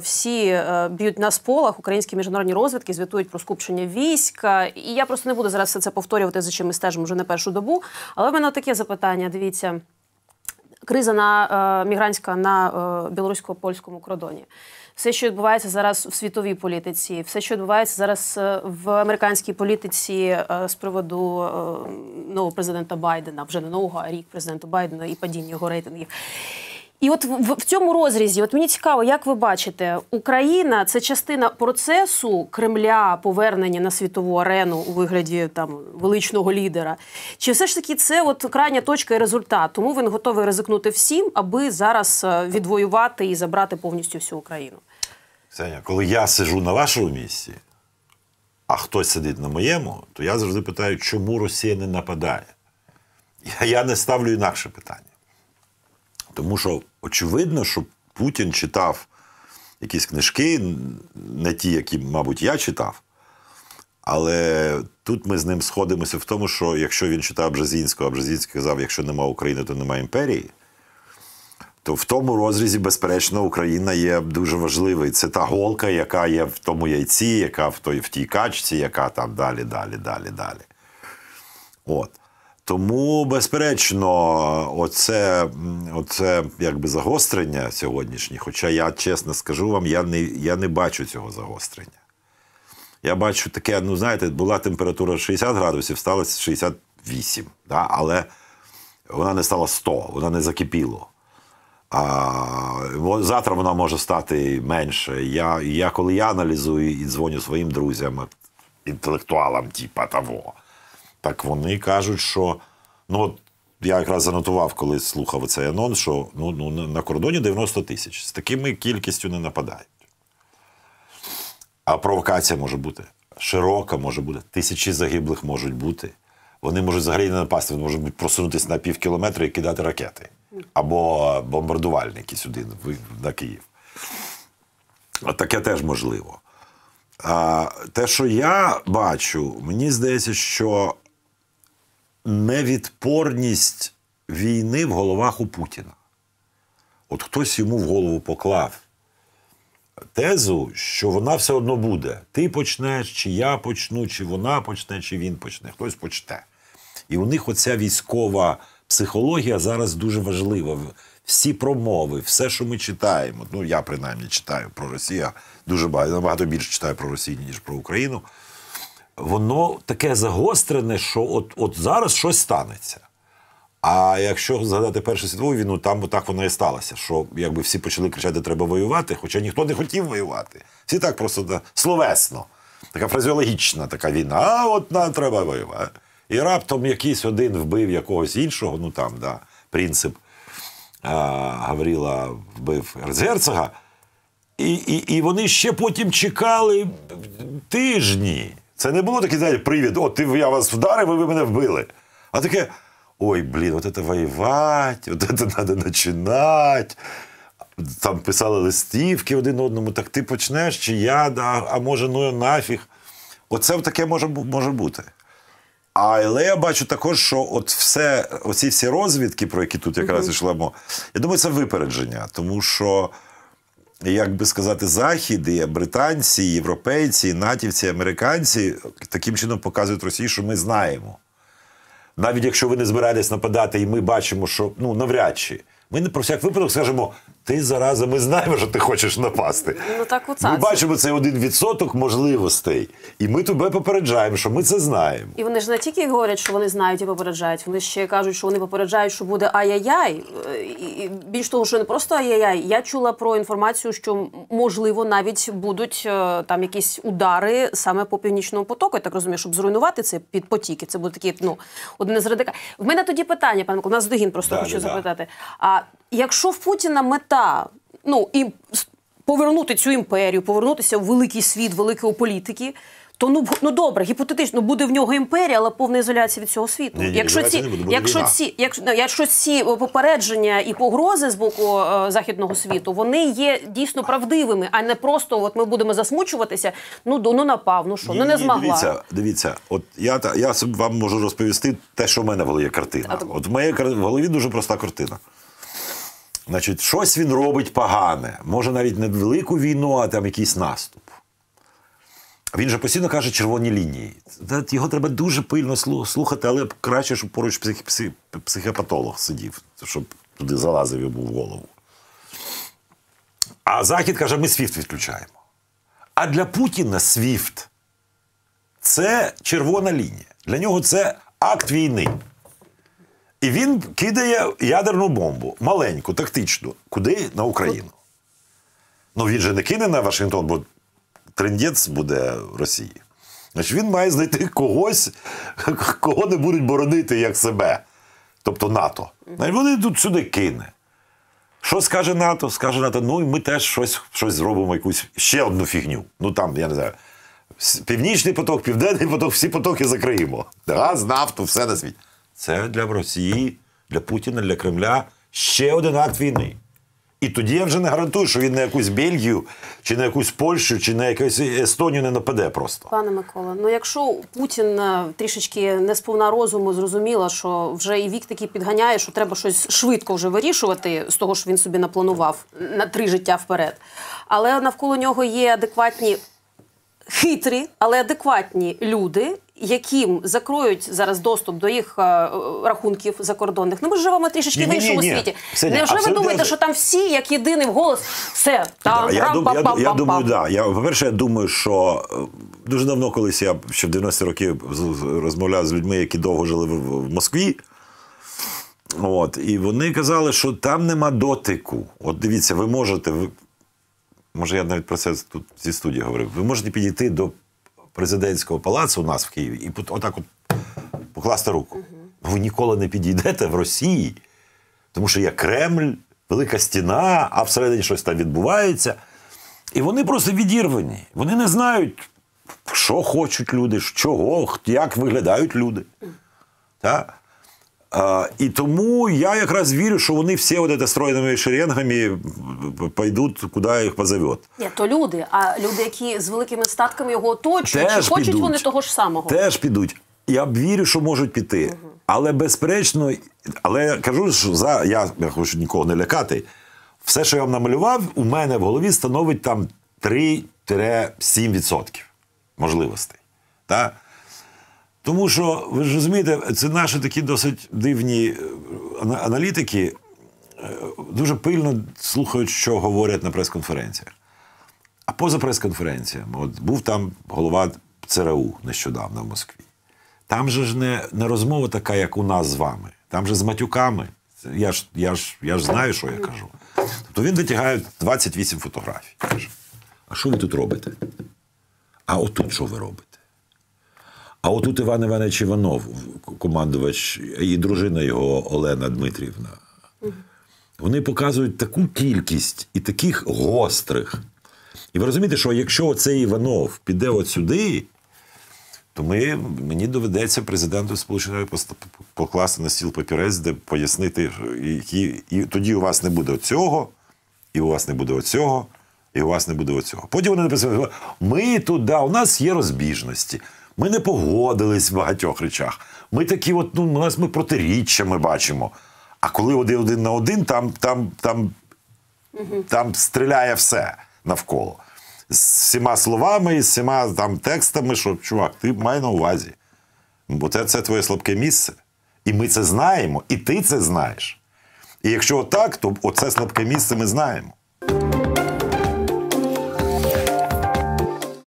Всі е, б'ють на сполах українські міжнародні розвідки, звітують про скупчення війська. І я просто не буду зараз все це повторювати, за чим ми стежимо вже не першу добу. Але в мене таке запитання. Дивіться, криза на е, мігрантська на е, білорусько польському кордоні. Все, що відбувається зараз в світовій політиці, все, що відбувається зараз в американській політиці з приводу нового президента Байдена, вже не нового, а рік президента Байдена і падіння його рейтингів. І от в, в цьому розрізі, от мені цікаво, як ви бачите, Україна це частина процесу Кремля повернення на світову арену у вигляді там величного лідера. Чи все ж таки це от крайня точка і результат? Тому він готовий ризикнути всім, аби зараз е, відвоювати і забрати повністю всю Україну? Саня, коли я сижу на вашому місці, а хтось сидить на моєму, то я завжди питаю, чому Росія не нападає? Я не ставлю інакше питання. Тому що очевидно, що Путін читав якісь книжки, не ті, які, мабуть, я читав. Але тут ми з ним сходимося в тому, що якщо він читав Бжезінського, а Бжезінський казав, якщо нема України, то нема імперії, то в тому розрізі, безперечно, Україна є дуже важливою. Це та голка, яка є в тому яйці, яка в той в тій качці, яка там далі, далі, далі, далі. От. Тому, безперечно, оце оце якби загострення сьогоднішнє. Хоча я чесно скажу вам, я не я не бачу цього загострення. Я бачу таке, ну знаєте, була температура 60 градусів, сталося 68. Да? Але вона не стала 100, вона не закипіло. А, Завтра вона може стати менше. Я, я коли я аналізую і дзвоню своїм друзям, інтелектуалам, типа того. Так вони кажуть, що ну от я якраз занотував, коли слухав цей анонс, що ну, ну, на кордоні 90 тисяч. З такими кількістю не нападають. А провокація може бути широка, може бути. Тисячі загиблих можуть бути. Вони можуть взагалі не напасти, вони можуть просунутися на пів кілометра і кидати ракети. Або бомбардувальники сюди на Київ. От Таке теж можливо. А, Те, що я бачу, мені здається, що невідпорність війни в головах у Путіна. От хтось йому в голову поклав тезу, що вона все одно буде. Ти почнеш, чи я почну, чи вона почне, чи він почне, хтось почне. І у них оця військова психологія зараз дуже важлива. Всі промови, все, що ми читаємо. Ну я принаймні читаю про Росію, дуже багато, набагато більше читаю про Росію, ніж про Україну воно таке загострене, що от от зараз щось станеться. А якщо згадати Першу світову війну, там так воно і сталося, що якби всі почали кричати, треба воювати, хоча ніхто не хотів воювати. Всі так просто да, словесно, така фразіологічна така війна. А от нам треба воювати. І раптом якийсь один вбив якогось іншого, ну там, да, принцип а, Гавріла вбив Ерцгерцога, і, і, і вони ще потім чекали тижні. Це не було таке, знаєте, привід, от ти, я вас вдарив, і ви мене вбили. А таке. Ой, блін, от це воювати, от це треба починати. Там писали листівки один одному, так ти почнеш, чи я, да, а може, ну нафіг. Оце таке може може бути. Але я бачу також, що от все, оці всі розвідки, про які тут якраз йшлемо, я думаю, це випередження, тому що як би сказати, захід, і британці, і європейці, і натівці, і американці таким чином показують Росії, що ми знаємо. Навіть якщо ви не збирались нападати, і ми бачимо, що ну навряд чи ми не про всяк випадок скажемо, ти зараза, ми знаємо, що ти хочеш напасти. Ну так у Ми бачимо цей один відсоток можливостей, і ми тебе попереджаємо, що ми це знаємо. І вони ж не тільки говорять, що вони знають і попереджають. Вони ще кажуть, що вони попереджають, що буде ай-яй-яй. Е, більш того, що не просто ай-яй-яй. Я чула про інформацію, що можливо навіть будуть е, там якісь удари саме по північному потоку. Я Так розумію, щоб зруйнувати це під потіки. Це буде такий, ну один з радика. В мене тоді питання, пане Микола, нас догін просто да, хочу да, запитати. А якщо в Путіна мета, ну і повернути цю імперію, повернутися в великий світ, великої політики. То ну ну добре, гіпотетично буде в нього імперія, але повна ізоляція від цього світу. Ні, ні, якщо ці, не буде, буде якщо ці, якщо ну, якщо ці попередження і погрози з боку е, західного світу, вони є дійсно правдивими, а не просто от ми будемо засмучуватися. Ну ну напав, ну що ну не змогла. Дивіться, дивіться, от я та я вам можу розповісти те, що в мене була картина. от в моїй в голові дуже проста картина. Значить, щось він робить погане. Може навіть не велику війну, а там якийсь наступ. Він же постійно каже червоні лінії. Його треба дуже пильно слухати, але краще, щоб поруч псих... психопатолог сидів, щоб туди залазив йому в голову. А Захід каже, ми Свіфт відключаємо. А для Путіна Свіфт це червона лінія. Для нього це акт війни. І він кидає ядерну бомбу, маленьку, тактичну, куди? На Україну. Ну він же не кине на Вашингтон, бо трендець буде Росії. Значить, Він має знайти когось, кого не будуть боронити як себе, тобто НАТО. Значить, Вони тут сюди кине. Що скаже НАТО? Скаже НАТО, ну і ми теж щось щось зробимо, якусь ще одну фігню. Ну там, я не знаю, Північний поток, Південний поток, всі потоки закриємо. Газ, нафту, все на світі. Це для Росії, для Путіна, для Кремля ще один акт війни. І тоді я вже не гарантую, що він на якусь Бельгію, чи на якусь Польщу, чи на якусь Естонію не нападе просто. Пане Микола, ну якщо Путін е, трішечки не сповна розуму, зрозуміла, що вже і вік такий підганяє, що треба щось швидко вже вирішувати з того, що він собі напланував на три життя вперед. Але навколо нього є адекватні хитрі, але адекватні люди, яким закроють зараз доступ до їх е, рахунків закордонних. Ну ми живемо трішечки в іншому світі. Невже ви думаєте, що там всі, як єдиний голос, все там Я Я думаю, да. Я по-перше, я думаю, що е, дуже давно, колись я ще в 90 ті років розмовляв з людьми, які довго жили в Москві. От, І вони казали, що там нема дотику. От дивіться, ви можете. Ви, може, я навіть про це тут зі студії говорив. Ви можете підійти до президентського палацу у нас в Києві і отак от покласти руку. Ви ніколи не підійдете в Росії, тому що є Кремль, велика стіна, а всередині щось там відбувається. І вони просто відірвані. Вони не знають, що хочуть люди, чого, як виглядають люди. Так? І тому я якраз вірю, що вони всі от це стройними шеренгами пойдуть, куди їх позовет. Ні, то люди, а люди, які з великими статками його оточують, Теж чи хочуть підуть. вони того ж самого? Теж підуть. Я б вірю, що можуть піти. Угу. Але безперечно, але я кажу, що за я, я хочу нікого не лякати. Все, що я вам намалював, у мене в голові становить там 3-7% можливостей. Та? Тому що ви ж розумієте, це наші такі досить дивні е, аналітики е, дуже пильно слухають, що говорять на прес-конференціях. А поза прес-конференціями, от був там голова ЦРУ нещодавно в Москві. Там же ж не не розмова така, як у нас з вами. Там же з матюками. Я ж я ж, я ж знаю, що я кажу. Тобто він витягає 28 фотографій. Каже, А що ви тут робите? А отут що ви робите? А отут Іван Іванович Іванов, командувач, і дружина його Олена Дмитрівна. Вони показують таку кількість і таких гострих. І ви розумієте, що якщо оцей Іванов піде от сюди, то ми, мені доведеться президенту Сполученої покласти на стіл папірець, де пояснити, які і тоді у вас не буде оцього, і у вас не буде оцього, і у вас не буде оцього. Потім вони написали: ми тут, да, у нас є розбіжності. Ми не погодились в багатьох речах. Ми такі, от ну нас ми протиріччя ми бачимо. А коли один один на один, там там, там, угу. там стріляє все навколо. З всіма словами, з всіма там текстами, що чувак, ти май на увазі. Бо це, це твоє слабке місце. І ми це знаємо, і ти це знаєш. І якщо так, то оце слабке місце ми знаємо.